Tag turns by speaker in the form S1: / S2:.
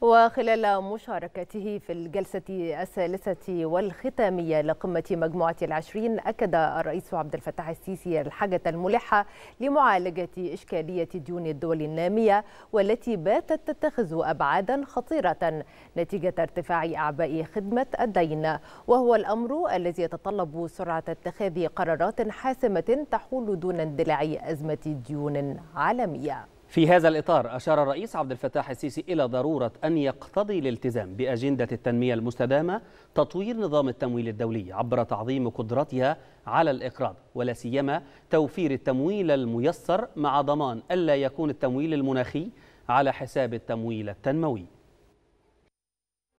S1: وخلال مشاركته في الجلسة الثالثة والختامية لقمة مجموعة العشرين أكد الرئيس عبد الفتاح السيسي الحاجة الملحة لمعالجة إشكالية ديون الدول النامية والتي باتت تتخذ أبعادا خطيرة نتيجة ارتفاع أعباء خدمة الدين وهو الأمر الذي يتطلب سرعة اتخاذ قرارات حاسمة تحول دون اندلاع
S2: أزمة ديون عالمية
S3: في هذا الإطار أشار الرئيس عبد الفتاح السيسي إلى ضرورة أن يقتضي الالتزام بأجندة التنمية المستدامة تطوير نظام التمويل الدولي عبر تعظيم قدرتها على الإقراض ولا سيما توفير التمويل الميسر مع ضمان ألا يكون التمويل المناخي على حساب التمويل التنموي